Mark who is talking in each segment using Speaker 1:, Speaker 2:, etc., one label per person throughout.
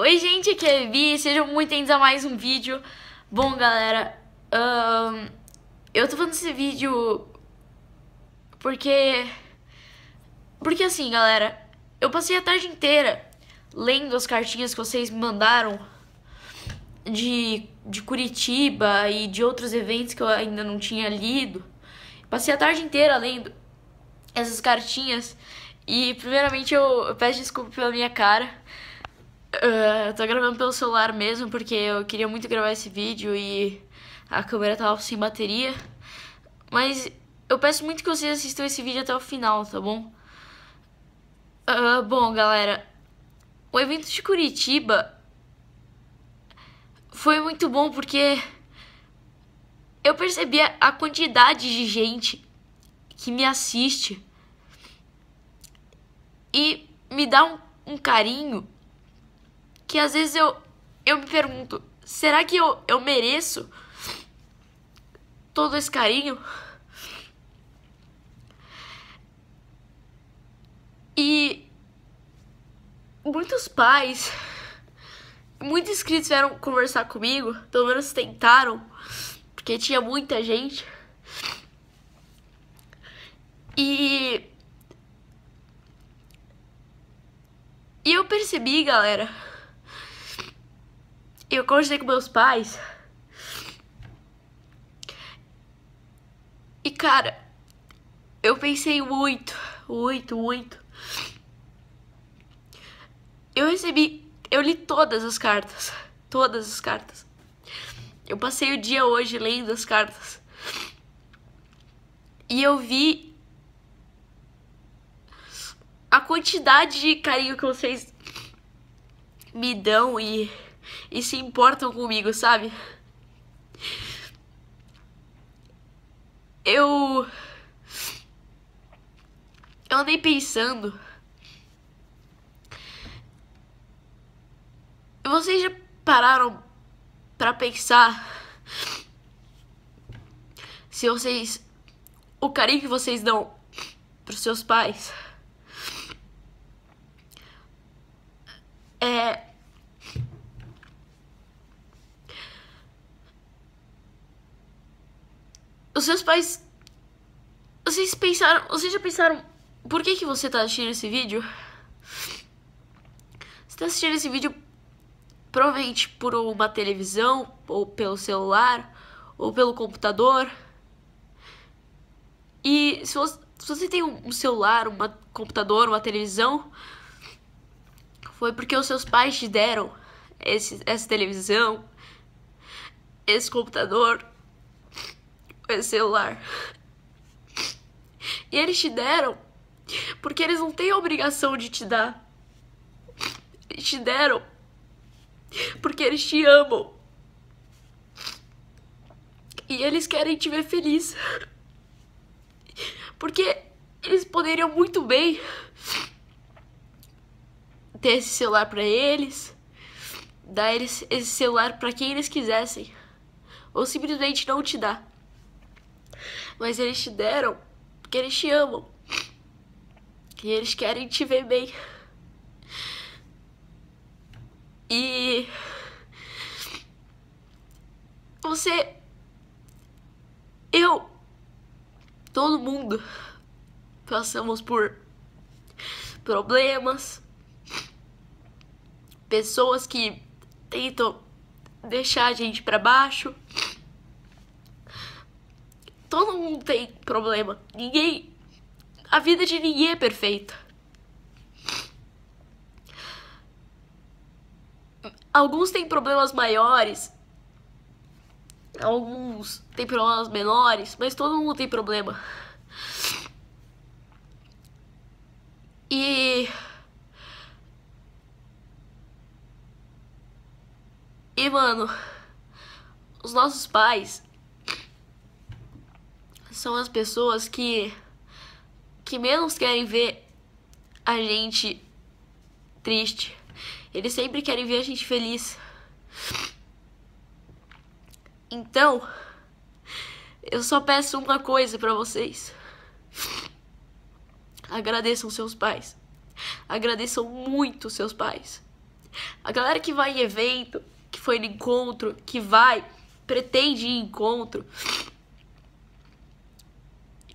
Speaker 1: Oi gente, aqui é Vi, sejam muito bem-vindos a mais um vídeo Bom galera, um, eu tô fazendo esse vídeo porque... Porque assim galera, eu passei a tarde inteira lendo as cartinhas que vocês me mandaram de, de Curitiba e de outros eventos que eu ainda não tinha lido Passei a tarde inteira lendo essas cartinhas e primeiramente eu, eu peço desculpa pela minha cara Uh, tô gravando pelo celular mesmo, porque eu queria muito gravar esse vídeo e a câmera tava sem bateria. Mas eu peço muito que vocês assistam esse vídeo até o final, tá bom? Uh, bom, galera, o evento de Curitiba foi muito bom porque eu percebi a quantidade de gente que me assiste e me dá um, um carinho que às vezes eu, eu me pergunto: será que eu, eu mereço todo esse carinho? E muitos pais, muitos inscritos vieram conversar comigo, pelo menos tentaram, porque tinha muita gente. E. E eu percebi, galera eu conversei com meus pais. E cara, eu pensei muito, muito, muito. Eu recebi, eu li todas as cartas, todas as cartas. Eu passei o dia hoje lendo as cartas. E eu vi a quantidade de carinho que vocês me dão e e se importam comigo, sabe? Eu. Eu andei pensando. Vocês já pararam para pensar se vocês. O carinho que vocês dão pros seus pais. seus pais. Vocês pensaram. Vocês já pensaram por que, que você tá assistindo esse vídeo? Você tá assistindo esse vídeo provavelmente por uma televisão, ou pelo celular, ou pelo computador. E se você, se você tem um celular, um computador, uma televisão, foi porque os seus pais te deram esse, essa televisão, esse computador, celular. E eles te deram porque eles não têm a obrigação de te dar. Eles te deram porque eles te amam. E eles querem te ver feliz. Porque eles poderiam muito bem ter esse celular para eles, dar eles esse celular para quem eles quisessem, ou simplesmente não te dar mas eles te deram porque eles te amam. E eles querem te ver bem. E você eu todo mundo passamos por problemas, pessoas que tentam deixar a gente para baixo. Todo mundo tem problema. Ninguém. A vida de ninguém é perfeita. Alguns têm problemas maiores. Alguns têm problemas menores. Mas todo mundo tem problema. E. E, mano, os nossos pais são as pessoas que que menos querem ver a gente triste. Eles sempre querem ver a gente feliz. Então, eu só peço uma coisa para vocês. Agradeçam seus pais. Agradeçam muito seus pais. A galera que vai em evento, que foi no encontro, que vai, pretende ir em encontro,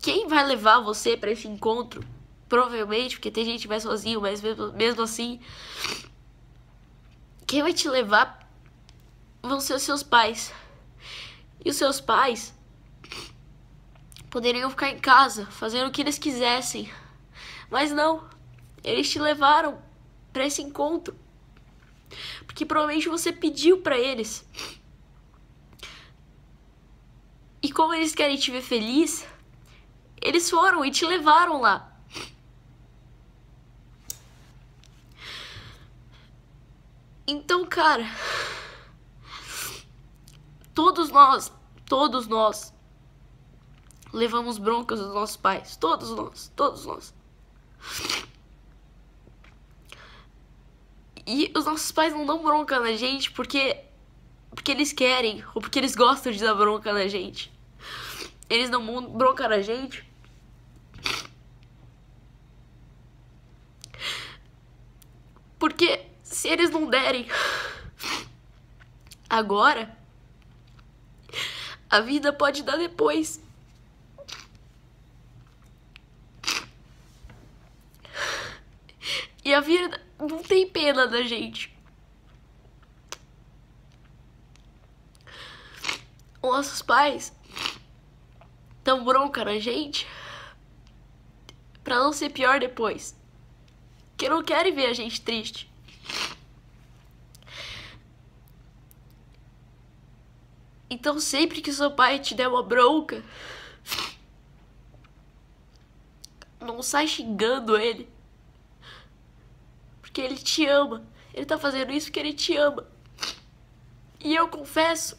Speaker 1: quem vai levar você para esse encontro? Provavelmente, porque tem gente que vai sozinho, mas mesmo, mesmo assim, quem vai te levar vão ser os seus pais. E os seus pais poderiam ficar em casa, fazendo o que eles quisessem. Mas não, eles te levaram para esse encontro. Porque provavelmente você pediu para eles. E como eles querem te ver feliz, eles foram e te levaram lá. Então, cara, todos nós, todos nós levamos broncas dos nossos pais, todos nós, todos nós. E os nossos pais não dão bronca na gente porque porque eles querem ou porque eles gostam de dar bronca na gente. Eles dão bronca na gente se eles não derem agora, a vida pode dar depois. E a vida não tem pena da gente. Nossos pais tão bronca na gente pra não ser pior depois. Que não querem ver a gente triste. Então sempre que seu pai te der uma bronca, não sai xingando ele. Porque ele te ama. Ele tá fazendo isso porque ele te ama. E eu confesso,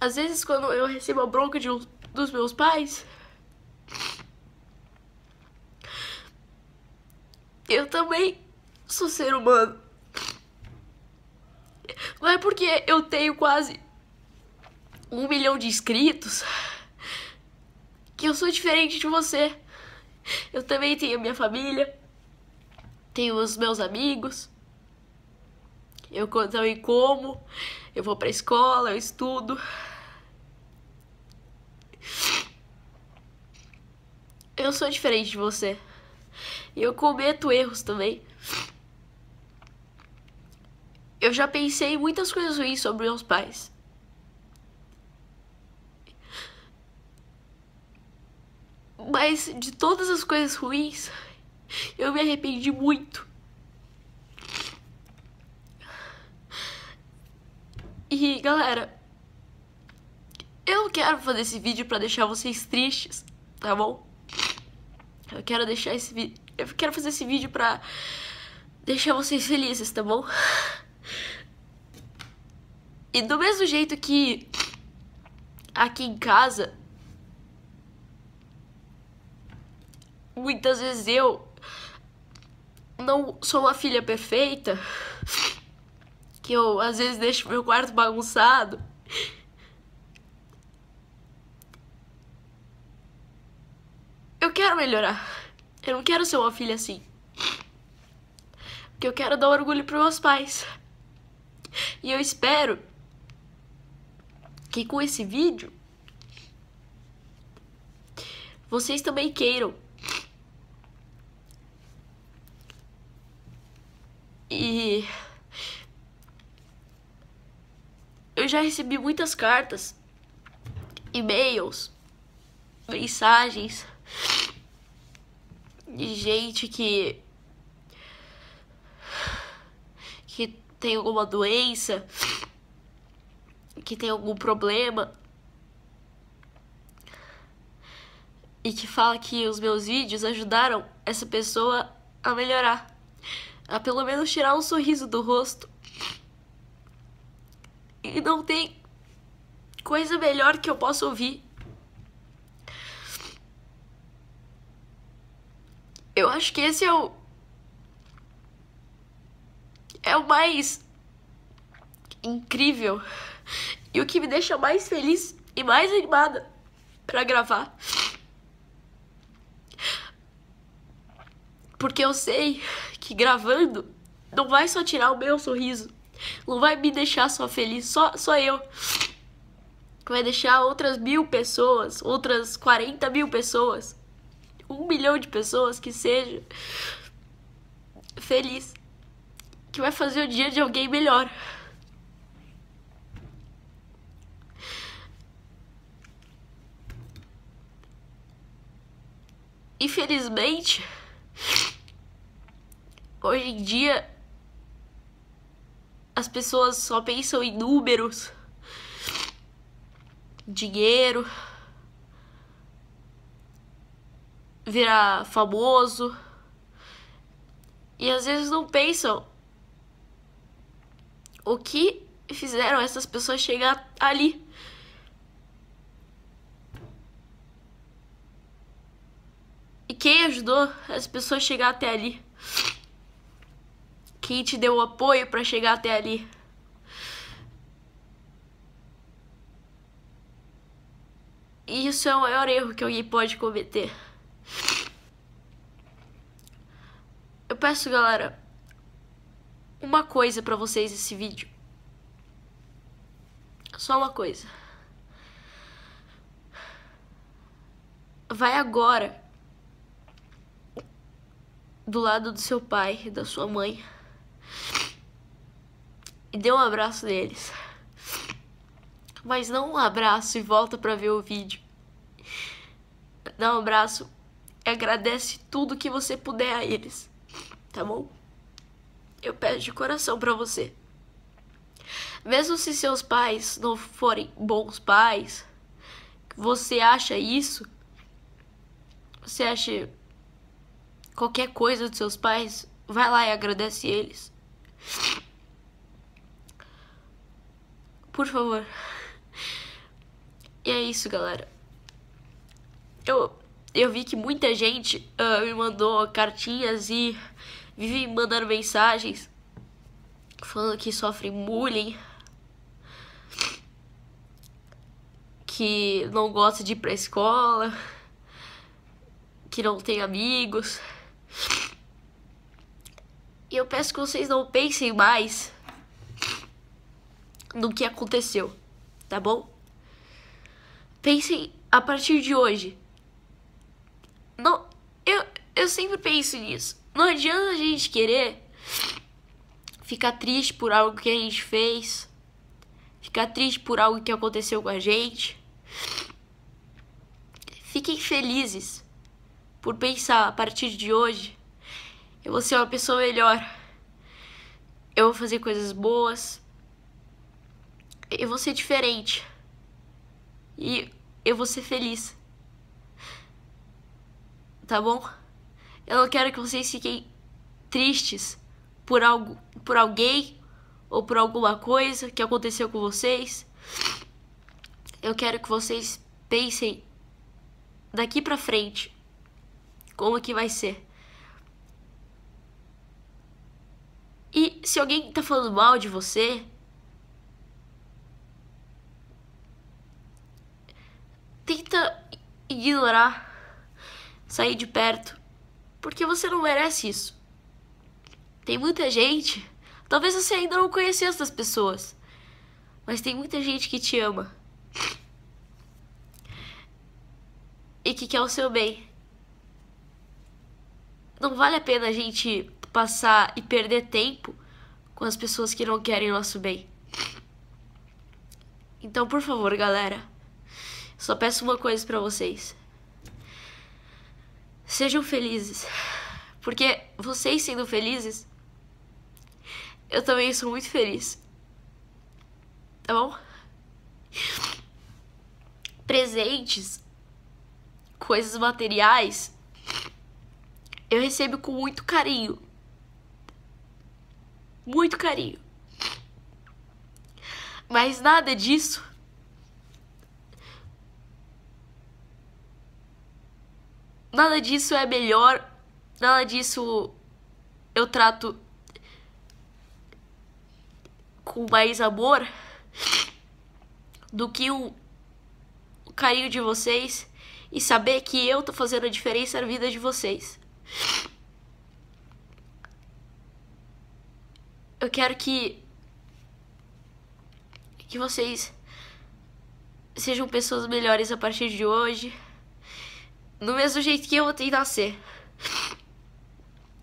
Speaker 1: às vezes quando eu recebo a bronca de um, dos meus pais, eu também sou ser humano. Não é porque eu tenho quase um milhão de inscritos que eu sou diferente de você. Eu também tenho minha família, tenho os meus amigos, eu também como, eu vou pra escola, eu estudo. Eu sou diferente de você. E eu cometo erros também. Eu já pensei muitas coisas ruins sobre meus pais. Mas de todas as coisas ruins, eu me arrependi muito. E galera, eu não quero fazer esse vídeo para deixar vocês tristes, tá bom? Eu quero deixar esse vídeo, eu quero fazer esse vídeo para deixar vocês felizes, tá bom? E do mesmo jeito que aqui em casa, muitas vezes eu não sou uma filha perfeita, que eu às vezes deixo meu quarto bagunçado. Eu quero melhorar. Eu não quero ser uma filha assim. Porque eu quero dar orgulho para meus pais. E eu espero que com esse vídeo vocês também queiram. E eu já recebi muitas cartas, e-mails, mensagens de gente que que tem alguma doença que tem algum problema e que fala que os meus vídeos ajudaram essa pessoa a melhorar, a pelo menos tirar um sorriso do rosto. E não tem coisa melhor que eu possa ouvir. Eu acho que esse é o é o mais incrível e o que me deixa mais feliz e mais animada para gravar. Porque eu sei que gravando não vai só tirar o meu sorriso, não vai me deixar só feliz, só, só eu. Vai deixar outras mil pessoas, outras 40 mil pessoas, um milhão de pessoas que seja feliz. Que vai fazer o dia de alguém melhor. infelizmente, hoje em dia, as pessoas só pensam em números, dinheiro, virar famoso. E às vezes não pensam o que fizeram essas pessoas chegar ali. E quem ajudou as pessoas a chegar até ali? Quem te deu o apoio para chegar até ali? E isso é o maior erro que alguém pode cometer. Eu peço, galera, uma coisa para vocês esse vídeo. Só uma coisa. Vai agora do lado do seu pai e da sua mãe e dê um abraço neles. Mas não um abraço e volta para ver o vídeo. Dá um abraço e agradece tudo que você puder a eles, tá bom? Eu peço de coração para você. Mesmo se seus pais não forem bons pais, você acha isso? Você acha qualquer coisa dos seus pais, vai lá e agradece eles. Por favor. E é isso, galera. Eu, eu vi que muita gente uh, me mandou cartinhas e vive mandando mensagens falando que sofrem bullying, que não gosta de ir pra escola, que não tem amigos. E eu peço que vocês não pensem mais no que aconteceu, tá bom? Pensem a partir de hoje. Não, eu, eu sempre penso nisso. Não adianta a gente querer ficar triste por algo que a gente fez, ficar triste por algo que aconteceu com a gente. Fiquem felizes por pensar a partir de hoje, eu vou ser uma pessoa melhor. Eu vou fazer coisas boas. Eu vou ser diferente. E eu vou ser feliz. Tá bom? Eu não quero que vocês fiquem tristes por algo, por alguém ou por alguma coisa que aconteceu com vocês. Eu quero que vocês pensem daqui para frente como que vai ser. E se alguém tá falando mal de você, tenta ignorar, sair de perto, porque você não merece isso. Tem muita gente, talvez você ainda não conheça essas pessoas, mas tem muita gente que te ama e que quer o seu bem não vale a pena a gente passar e perder tempo com as pessoas que não querem nosso bem. Então, por favor, galera, só peço uma coisa para vocês. Sejam felizes. Porque vocês sendo felizes, eu também sou muito feliz. Tá bom? Presentes, coisas materiais, eu recebo com muito carinho. Muito carinho. Mas nada disso nada disso é melhor, nada disso eu trato com mais amor do que o carinho de vocês e saber que eu tô fazendo a diferença na vida de vocês. Eu quero que. que vocês sejam pessoas melhores a partir de hoje. Do mesmo jeito que eu vou tentar ser.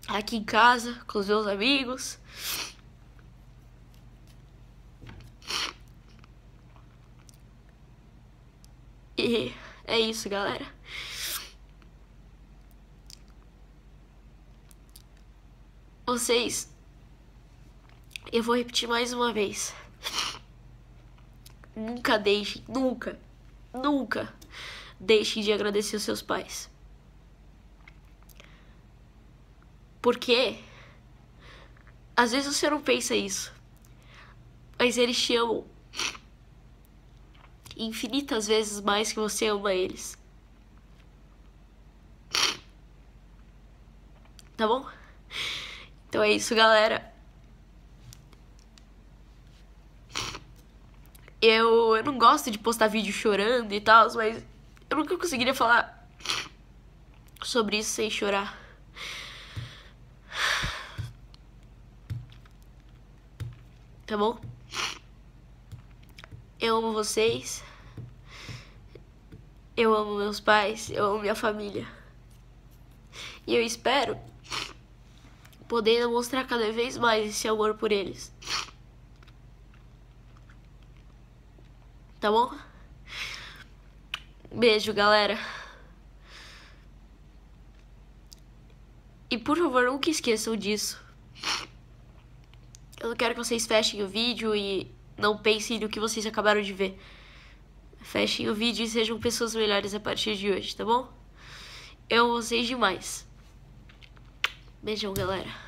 Speaker 1: Aqui em casa, com os meus amigos. E é isso, galera. Vocês. Eu vou repetir mais uma vez. Nunca deixem, nunca, nunca deixem de agradecer os seus pais. Porque às vezes você não pensa isso, mas eles te amam infinitas vezes mais que você ama eles. Tá bom? Então é isso, galera. Eu, eu não gosto de postar vídeo chorando e tal, mas eu nunca conseguiria falar sobre isso sem chorar. Tá bom? Eu amo vocês. Eu amo meus pais, eu amo minha família. E eu espero poder demonstrar cada vez mais esse amor por eles. Tá bom? Beijo, galera. E por favor, nunca esqueçam disso. Eu não quero que vocês fechem o vídeo e não pensem no que vocês acabaram de ver. Fechem o vídeo e sejam pessoas melhores a partir de hoje, tá bom? Eu amo vocês demais. Beijão, galera.